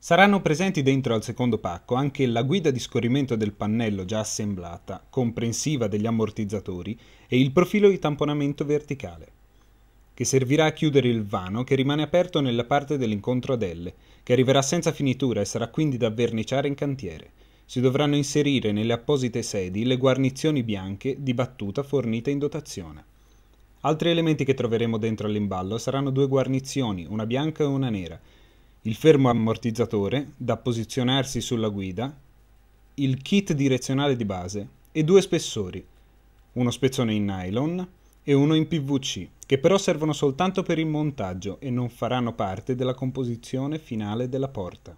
Saranno presenti dentro al secondo pacco anche la guida di scorrimento del pannello già assemblata, comprensiva degli ammortizzatori, e il profilo di tamponamento verticale, che servirà a chiudere il vano che rimane aperto nella parte dell'incontro ad L, che arriverà senza finitura e sarà quindi da verniciare in cantiere. Si dovranno inserire nelle apposite sedi le guarnizioni bianche di battuta fornite in dotazione. Altri elementi che troveremo dentro all'imballo saranno due guarnizioni, una bianca e una nera, il fermo ammortizzatore da posizionarsi sulla guida, il kit direzionale di base e due spessori, uno spezzone in nylon e uno in PVC, che però servono soltanto per il montaggio e non faranno parte della composizione finale della porta.